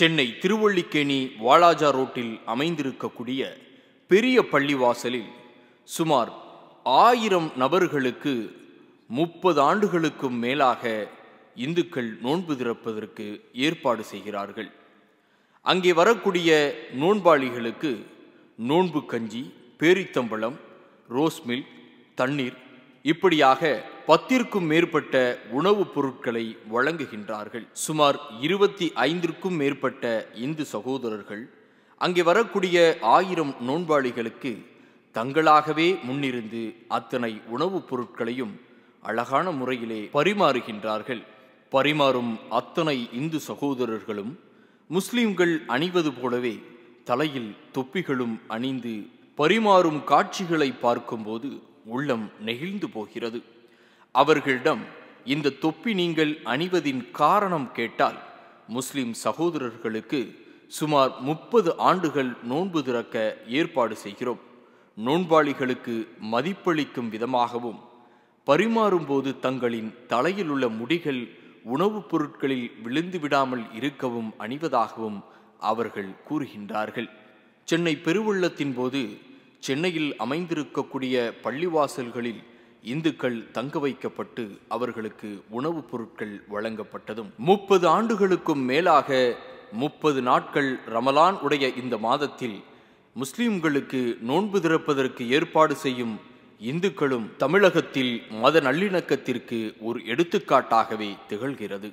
சென்னை திருவள்ளிக்கேணி வாலாஜா ரோட்டில் அமைந்திருக்கக்கூடிய பெரிய பள்ளிவாசலில் சுமார் ஆயிரம் நபர்களுக்கு முப்பது ஆண்டுகளுக்கும் மேலாக இந்துக்கள் நோன்பு திறப்பதற்கு ஏற்பாடு செய்கிறார்கள் அங்கே வரக்கூடிய நோன்பாளிகளுக்கு நோன்பு கஞ்சி பேரித்தம்பழம் ரோஸ் மில்க் தண்ணீர் இப்படியாக பத்திற்கும் மேற்பட்ட உணவுப் பொருட்களை வழங்குகின்றார்கள் சுமார் இருபத்தி ஐந்திற்கும் மேற்பட்ட இந்து சகோதரர்கள் அங்கே வரக்கூடிய ஆயிரம் நோன்பாளிகளுக்கு தங்களாகவே முன்னிருந்து அத்தனை உணவுப் பொருட்களையும் அழகான முறையிலே பரிமாறுகின்றார்கள் பரிமாறும் அத்தனை இந்து சகோதரர்களும் முஸ்லிம்கள் அணிவது போலவே தலையில் தொப்பிகளும் அணிந்து பரிமாறும் காட்சிகளை பார்க்கும்போது உள்ளம் நெகிழ்ந்து போகிறது அவர்களிடம் இந்த தொப்பி நீங்கள் அணிவதின் காரணம் கேட்டால் முஸ்லிம் சகோதரர்களுக்கு சுமார் முப்பது ஆண்டுகள் நோன்பு திறக்க ஏற்பாடு செய்கிறோம் நோன்பாளிகளுக்கு மதிப்பளிக்கும் விதமாகவும் பரிமாறும்போது தங்களின் தலையில் உள்ள முடிகள் உணவுப் பொருட்களில் விழுந்து விடாமல் இருக்கவும் அணிவதாகவும் அவர்கள் கூறுகின்றார்கள் சென்னை பெருவெள்ளத்தின் போது சென்னையில் அமைந்திருக்கக்கூடிய பள்ளிவாசல்களில் இந்துக்கள் தங்க வைக்கப்பட்டு அவர்களுக்கு உணவுப் பொருட்கள் வழங்கப்பட்டதும் முப்பது ஆண்டுகளுக்கும் மேலாக முப்பது நாட்கள் ரமலான் உடைய இந்த மாதத்தில் முஸ்லிம்களுக்கு நோன்பு திறப்பதற்கு ஏற்பாடு செய்யும் இந்துக்களும் தமிழகத்தில் மத நல்லிணக்கத்திற்கு ஒரு எடுத்துக்காட்டாகவே திகழ்கிறது